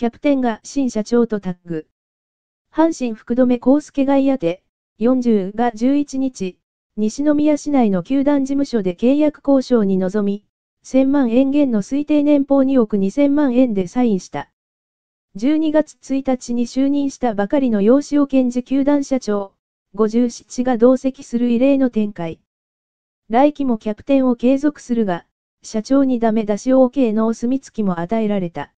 キャプテンが新社長とタッグ。阪神福留康介外宛て、40が11日、西宮市内の球団事務所で契約交渉に臨み、1000万円減の推定年俸2億2000万円でサインした。12月1日に就任したばかりの養子を検事球団社長、57が同席する異例の展開。来季もキャプテンを継続するが、社長にダメ出し OK のお墨付きも与えられた。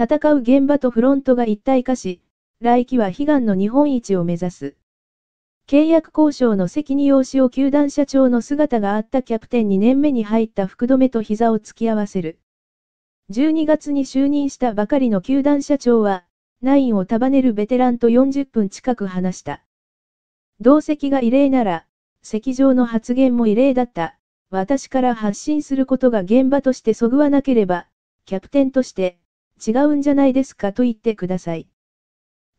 戦う現場とフロントが一体化し、来季は悲願の日本一を目指す。契約交渉の責任用紙を球団社長の姿があったキャプテン2年目に入った福留と膝を突き合わせる。12月に就任したばかりの球団社長は、ナインを束ねるベテランと40分近く話した。同席が異例なら、席上の発言も異例だった。私から発信することが現場としてそぐわなければ、キャプテンとして、違うんじゃないですかと言ってください。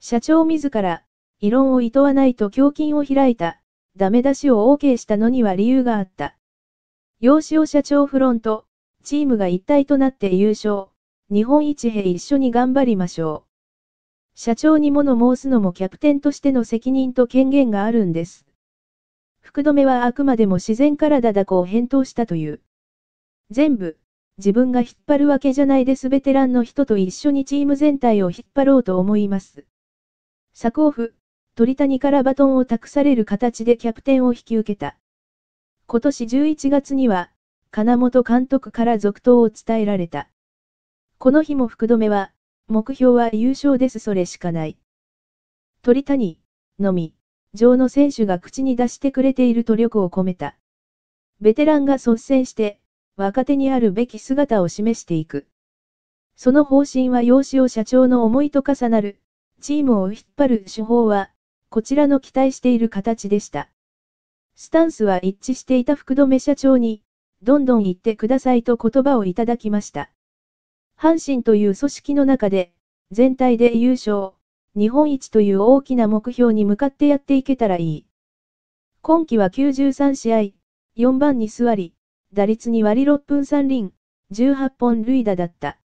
社長自ら、異論を厭わないと胸筋を開いた、ダメ出しを OK したのには理由があった。養子を社長フロント、チームが一体となって優勝、日本一へ一緒に頑張りましょう。社長に物申すのもキャプテンとしての責任と権限があるんです。福留はあくまでも自然からだだこを返答したという。全部、自分が引っ張るわけじゃないですベテランの人と一緒にチーム全体を引っ張ろうと思います。サコーフ、鳥谷からバトンを託される形でキャプテンを引き受けた。今年11月には、金本監督から続投を伝えられた。この日も福留は、目標は優勝ですそれしかない。鳥谷、のみ、上の選手が口に出してくれていると力を込めた。ベテランが率先して、若手にあるべき姿を示していく。その方針は養子を社長の思いと重なる、チームを引っ張る手法は、こちらの期待している形でした。スタンスは一致していた福留社長に、どんどん言ってくださいと言葉をいただきました。阪神という組織の中で、全体で優勝、日本一という大きな目標に向かってやっていけたらいい。今季は93試合、4番に座り、打率2割6分3厘、18本塁打だった。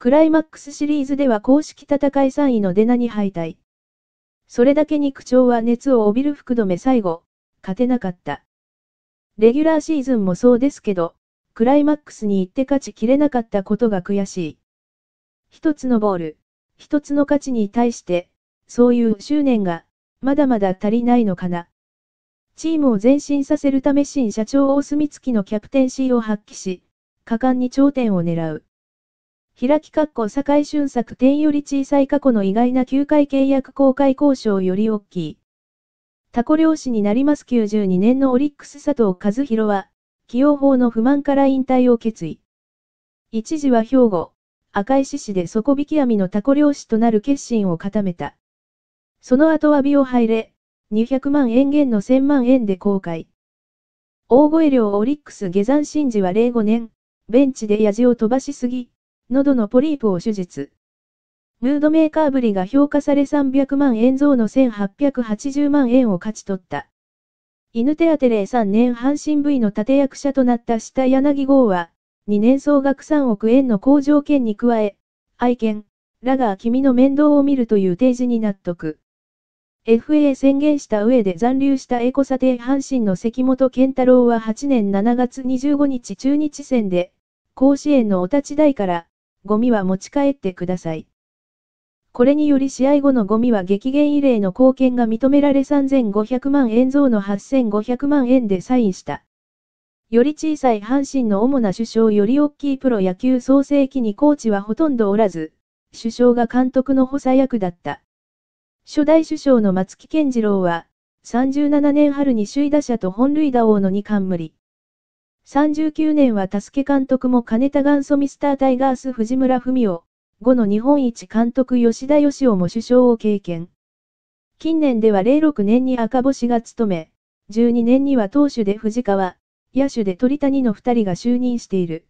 クライマックスシリーズでは公式戦い3位のデナに敗退。それだけに口長は熱を帯びる福留最後、勝てなかった。レギュラーシーズンもそうですけど、クライマックスに行って勝ちきれなかったことが悔しい。一つのボール、一つの価値に対して、そういう執念が、まだまだ足りないのかな。チームを前進させるため新社長大隅月のキャプテンシーを発揮し、果敢に頂点を狙う。開き括弧堺俊作点より小さい過去の意外な9回契約公開交渉より大きい。タコ漁師になります92年のオリックス佐藤和弘は、起用法の不満から引退を決意。一時は兵庫、赤石市で底引き網のタコ漁師となる決心を固めた。その後は美を入れ、200万円減の1000万円で公開。大声量オリックス下山真司は05年、ベンチでヤジを飛ばしすぎ、喉のポリープを手術。ムードメーカーぶりが評価され300万円増の1880万円を勝ち取った。犬手当令3年阪神位の立役者となった下柳号は、2年総額3億円の好条件に加え、愛犬、らが君の面倒を見るという提示に納得。FA 宣言した上で残留したエコサテ阪神の関本健太郎は8年7月25日中日戦で、甲子園のお立ち台から、ゴミは持ち帰ってください。これにより試合後のゴミは激減異例の貢献が認められ3500万円増の8500万円でサインした。より小さい阪神の主な首相より大きいプロ野球創世期にコーチはほとんどおらず、首相が監督の補佐役だった。初代首相の松木健次郎は、37年春に首位打者と本塁打王の二冠。無理。39年は助け監督も金田元祖ミスタータイガース藤村文夫、後の日本一監督吉田義雄も首相を経験。近年では06年に赤星が務め、12年には投手で藤川、野手で鳥谷の二人が就任している。